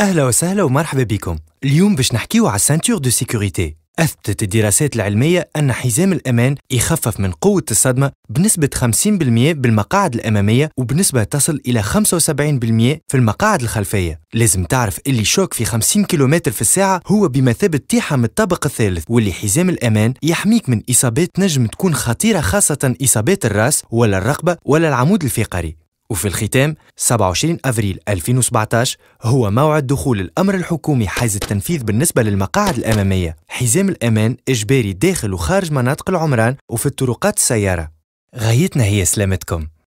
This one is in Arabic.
اهلا وسهلا ومرحبا بكم اليوم باش نحكيو على سانتور دو سيكوريتي أثبتت الدراسات العلمية أن حزام الأمان يخفف من قوة الصدمة بنسبة 50% بالمقاعد الأمامية وبنسبة تصل إلى 75% في المقاعد الخلفية لازم تعرف اللي شوك في 50 كيلومتر في الساعة هو بمثابة تيحة من الطابق الثالث واللي حزام الأمان يحميك من إصابات نجم تكون خطيرة خاصة إصابات الرأس ولا الرقبة ولا العمود الفقري وفي الختام 27 أفريل 2017 هو موعد دخول الأمر الحكومي حيز التنفيذ بالنسبة للمقاعد الأمامية حزام الأمان إجباري داخل وخارج مناطق العمران وفي الطرقات السيارة غايتنا هي سلامتكم